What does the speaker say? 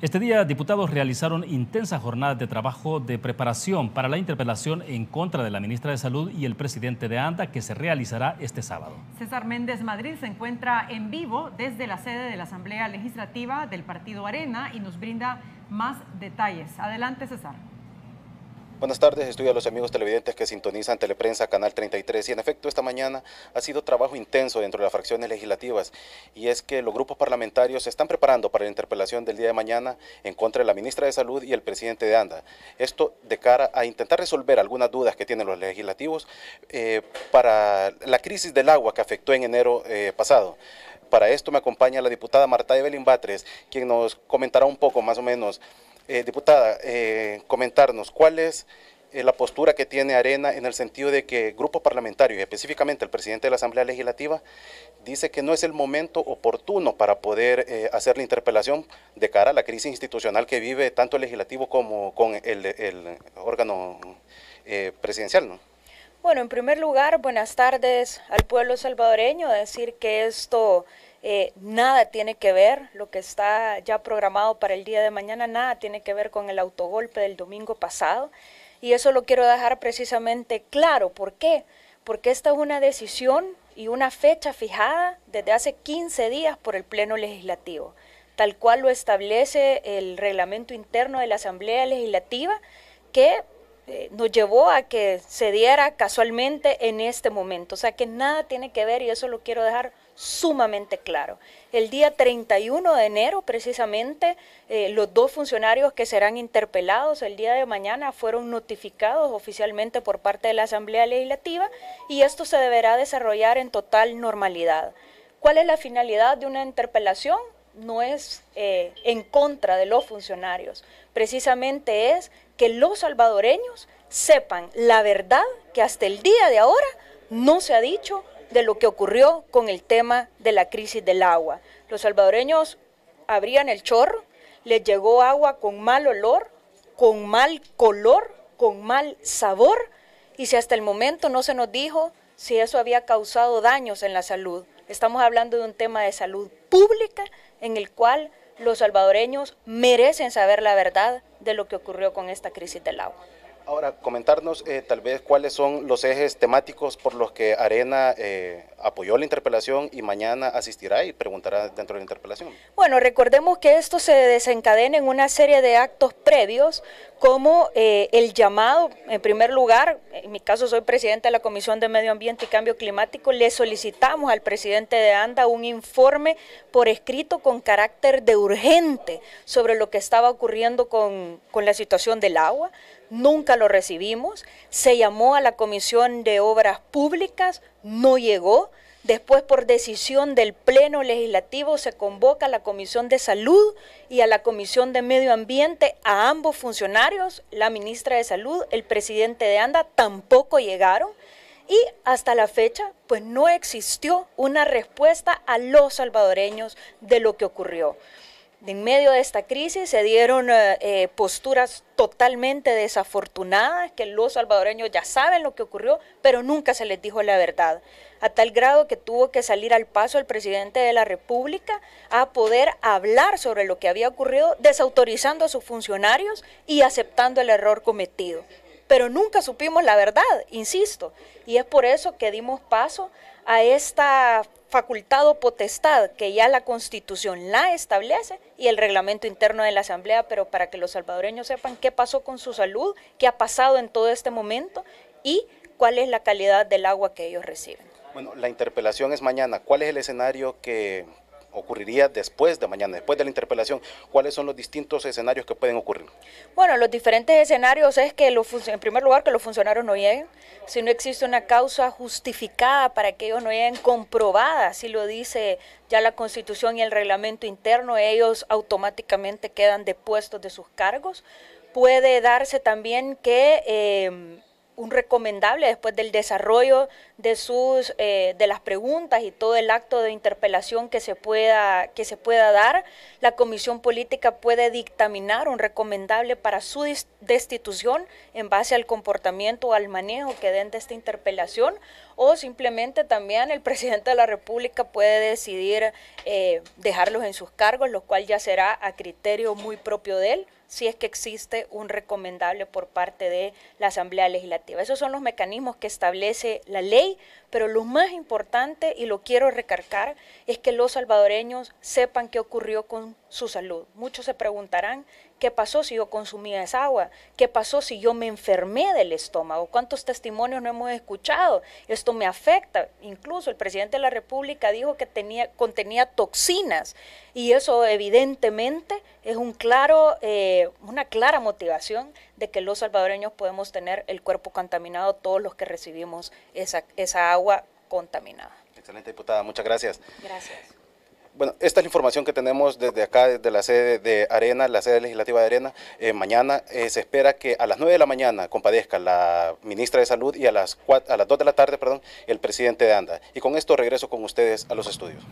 Este día, diputados realizaron intensas jornadas de trabajo de preparación para la interpelación en contra de la ministra de Salud y el presidente de ANDA que se realizará este sábado. César Méndez Madrid se encuentra en vivo desde la sede de la Asamblea Legislativa del Partido Arena y nos brinda más detalles. Adelante, César. Buenas tardes, estoy a los amigos televidentes que sintonizan Teleprensa Canal 33 y en efecto esta mañana ha sido trabajo intenso dentro de las fracciones legislativas y es que los grupos parlamentarios se están preparando para la interpelación del día de mañana en contra de la ministra de Salud y el presidente de ANDA. Esto de cara a intentar resolver algunas dudas que tienen los legislativos eh, para la crisis del agua que afectó en enero eh, pasado. Para esto me acompaña la diputada Marta Evelyn Batres, quien nos comentará un poco más o menos eh, diputada, eh, comentarnos cuál es eh, la postura que tiene Arena en el sentido de que grupo el parlamentario y específicamente el presidente de la Asamblea Legislativa, dice que no es el momento oportuno para poder hacer la interpelación de cara a la crisis institucional que vive tanto el legislativo como con el, órgano presidencial. ¿no? Bueno, en primer lugar, buenas tardes al pueblo salvadoreño, decir que esto eh, nada tiene que ver lo que está ya programado para el día de mañana, nada tiene que ver con el autogolpe del domingo pasado. Y eso lo quiero dejar precisamente claro. ¿Por qué? Porque esta es una decisión y una fecha fijada desde hace 15 días por el Pleno Legislativo, tal cual lo establece el reglamento interno de la Asamblea Legislativa, que eh, nos llevó a que se diera casualmente en este momento. O sea que nada tiene que ver, y eso lo quiero dejar sumamente claro. El día 31 de enero, precisamente, eh, los dos funcionarios que serán interpelados el día de mañana fueron notificados oficialmente por parte de la Asamblea Legislativa y esto se deberá desarrollar en total normalidad. ¿Cuál es la finalidad de una interpelación? No es eh, en contra de los funcionarios, precisamente es que los salvadoreños sepan la verdad que hasta el día de ahora no se ha dicho de lo que ocurrió con el tema de la crisis del agua. Los salvadoreños abrían el chorro, les llegó agua con mal olor, con mal color, con mal sabor, y si hasta el momento no se nos dijo si eso había causado daños en la salud. Estamos hablando de un tema de salud pública en el cual los salvadoreños merecen saber la verdad de lo que ocurrió con esta crisis del agua. Ahora, comentarnos eh, tal vez cuáles son los ejes temáticos por los que Arena eh, apoyó la interpelación y mañana asistirá y preguntará dentro de la interpelación. Bueno, recordemos que esto se desencadena en una serie de actos previos como eh, el llamado, en primer lugar, en mi caso soy presidenta de la Comisión de Medio Ambiente y Cambio Climático, le solicitamos al presidente de ANDA un informe por escrito con carácter de urgente sobre lo que estaba ocurriendo con, con la situación del agua. Nunca lo recibimos. Se llamó a la Comisión de Obras Públicas, no llegó. Después, por decisión del Pleno Legislativo, se convoca a la Comisión de Salud y a la Comisión de Medio Ambiente, a ambos funcionarios, la ministra de Salud, el presidente de ANDA, tampoco llegaron. Y hasta la fecha, pues no existió una respuesta a los salvadoreños de lo que ocurrió. En medio de esta crisis se dieron eh, eh, posturas totalmente desafortunadas, que los salvadoreños ya saben lo que ocurrió, pero nunca se les dijo la verdad, a tal grado que tuvo que salir al paso el presidente de la República a poder hablar sobre lo que había ocurrido, desautorizando a sus funcionarios y aceptando el error cometido. Pero nunca supimos la verdad, insisto, y es por eso que dimos paso a esta facultad o potestad que ya la Constitución la establece y el reglamento interno de la Asamblea, pero para que los salvadoreños sepan qué pasó con su salud, qué ha pasado en todo este momento y cuál es la calidad del agua que ellos reciben. Bueno, la interpelación es mañana. ¿Cuál es el escenario que ocurriría después de mañana, después de la interpelación? ¿Cuáles son los distintos escenarios que pueden ocurrir? Bueno, los diferentes escenarios es que, los en primer lugar, que los funcionarios no lleguen, si no existe una causa justificada para que ellos no lleguen comprobada, si lo dice ya la Constitución y el reglamento interno, ellos automáticamente quedan depuestos de sus cargos. Puede darse también que... Eh, un recomendable después del desarrollo de sus eh, de las preguntas y todo el acto de interpelación que se pueda que se pueda dar la comisión política puede dictaminar un recomendable para su destitución en base al comportamiento o al manejo que den de esta interpelación o simplemente también el presidente de la república puede decidir eh, dejarlos en sus cargos lo cual ya será a criterio muy propio de él si es que existe un recomendable por parte de la Asamblea Legislativa. Esos son los mecanismos que establece la ley, pero lo más importante, y lo quiero recargar, es que los salvadoreños sepan qué ocurrió con su salud. Muchos se preguntarán ¿Qué pasó si yo consumía esa agua? ¿Qué pasó si yo me enfermé del estómago? ¿Cuántos testimonios no hemos escuchado? Esto me afecta. Incluso el presidente de la República dijo que tenía, contenía toxinas y eso evidentemente es un claro, eh, una clara motivación de que los salvadoreños podemos tener el cuerpo contaminado, todos los que recibimos esa, esa agua contaminada. Excelente diputada, muchas gracias. Gracias. Bueno, esta es la información que tenemos desde acá, desde la sede de Arena, la sede legislativa de Arena. Eh, mañana eh, se espera que a las 9 de la mañana compadezca la ministra de Salud y a las, a las 2 de la tarde, perdón, el presidente de ANDA. Y con esto regreso con ustedes a los estudios.